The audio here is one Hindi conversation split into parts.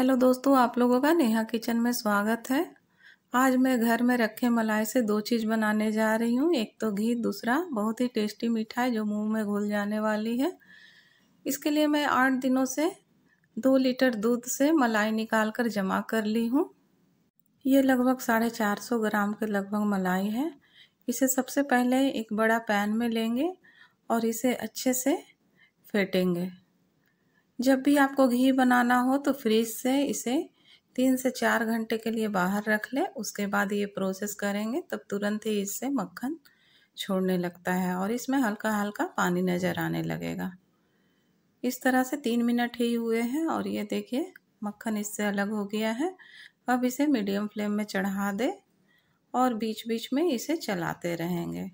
हेलो दोस्तों आप लोगों का नेहा किचन में स्वागत है आज मैं घर में रखे मलाई से दो चीज़ बनाने जा रही हूँ एक तो घी दूसरा बहुत ही टेस्टी मिठाई जो मुंह में घुल जाने वाली है इसके लिए मैं आठ दिनों से दो लीटर दूध से मलाई निकाल कर जमा कर ली हूँ ये लगभग साढ़े चार सौ ग्राम के लगभग मलाई है इसे सबसे पहले एक बड़ा पैन में लेंगे और इसे अच्छे से फेंटेंगे जब भी आपको घी बनाना हो तो फ्रिज से इसे तीन से चार घंटे के लिए बाहर रख ले उसके बाद ये प्रोसेस करेंगे तब तुरंत ही इससे मक्खन छोड़ने लगता है और इसमें हल्का हल्का पानी नज़र आने लगेगा इस तरह से तीन मिनट ही हुए हैं और ये देखिए मक्खन इससे अलग हो गया है अब इसे मीडियम फ्लेम में चढ़ा दे और बीच बीच में इसे चलाते रहेंगे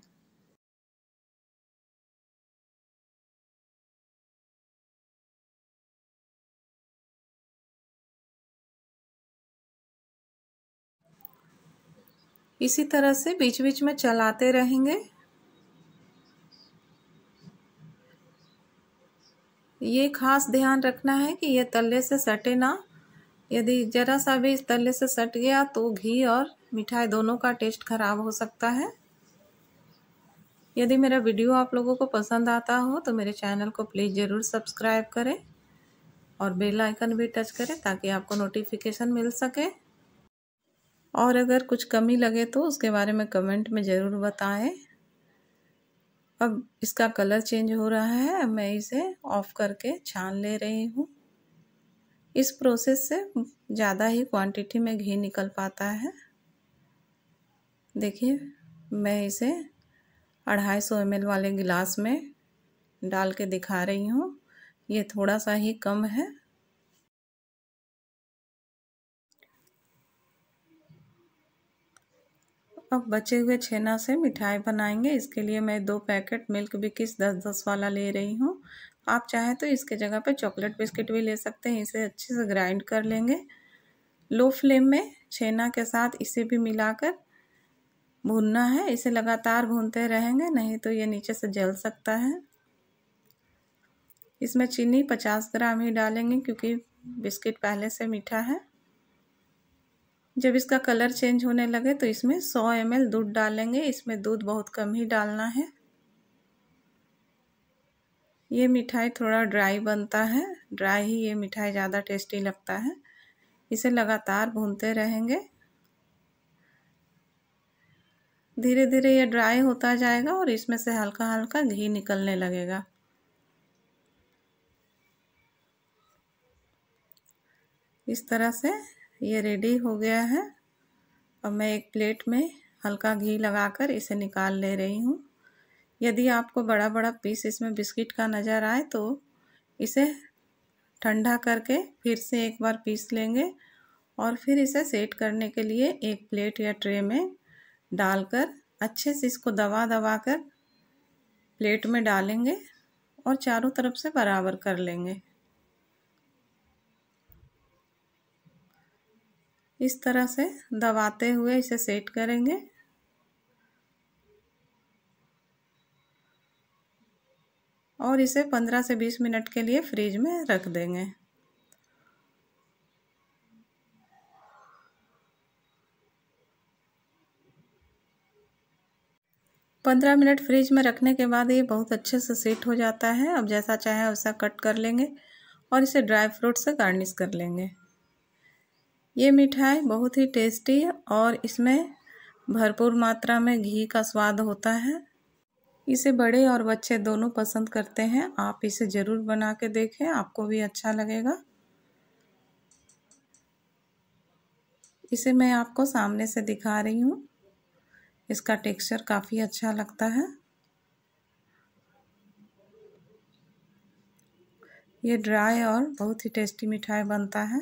इसी तरह से बीच बीच में चलाते रहेंगे ये खास ध्यान रखना है कि ये तले से सटे ना यदि ज़रा सा भी इस तले से सट गया तो घी और मिठाई दोनों का टेस्ट खराब हो सकता है यदि मेरा वीडियो आप लोगों को पसंद आता हो तो मेरे चैनल को प्लीज़ ज़रूर सब्सक्राइब करें और बेल आइकन भी टच करें ताकि आपको नोटिफिकेशन मिल सके और अगर कुछ कमी लगे तो उसके बारे में कमेंट में ज़रूर बताएं अब इसका कलर चेंज हो रहा है अब मैं इसे ऑफ़ करके छान ले रही हूँ इस प्रोसेस से ज़्यादा ही क्वांटिटी में घी निकल पाता है देखिए मैं इसे अढ़ाई सौ एम वाले गिलास में डाल के दिखा रही हूँ ये थोड़ा सा ही कम है अब बचे हुए छेना से मिठाई बनाएंगे इसके लिए मैं दो पैकेट मिल्क बिकिस दस दस वाला ले रही हूँ आप चाहें तो इसके जगह पर चॉकलेट बिस्किट भी ले सकते हैं इसे अच्छे से ग्राइंड कर लेंगे लो फ्लेम में छेना के साथ इसे भी मिलाकर भूनना है इसे लगातार भूनते रहेंगे नहीं तो ये नीचे से जल सकता है इसमें चीनी पचास ग्राम ही डालेंगे क्योंकि बिस्किट पहले से मीठा है जब इसका कलर चेंज होने लगे तो इसमें 100 एम दूध डालेंगे इसमें दूध बहुत कम ही डालना है ये मिठाई थोड़ा ड्राई बनता है ड्राई ही ये मिठाई ज़्यादा टेस्टी लगता है इसे लगातार भूनते रहेंगे धीरे धीरे ये ड्राई होता जाएगा और इसमें से हल्का हल्का घी निकलने लगेगा इस तरह से ये रेडी हो गया है अब मैं एक प्लेट में हल्का घी लगाकर इसे निकाल ले रही हूँ यदि आपको बड़ा बड़ा पीस इसमें बिस्किट का नज़र आए तो इसे ठंडा करके फिर से एक बार पीस लेंगे और फिर इसे सेट करने के लिए एक प्लेट या ट्रे में डालकर अच्छे से इसको दबा दबा कर प्लेट में डालेंगे और चारों तरफ से बराबर कर लेंगे इस तरह से दबाते हुए इसे सेट करेंगे और इसे 15 से 20 मिनट के लिए फ्रीज में रख देंगे पंद्रह मिनट फ्रिज में रखने के बाद ये बहुत अच्छे से सेट हो जाता है अब जैसा चाहे वैसा कट कर लेंगे और इसे ड्राई फ्रूट से गार्निश कर लेंगे ये मिठाई बहुत ही टेस्टी और इसमें भरपूर मात्रा में घी का स्वाद होता है इसे बड़े और बच्चे दोनों पसंद करते हैं आप इसे ज़रूर बना के देखें आपको भी अच्छा लगेगा इसे मैं आपको सामने से दिखा रही हूँ इसका टेक्सचर काफ़ी अच्छा लगता है ये ड्राई और बहुत ही टेस्टी मिठाई बनता है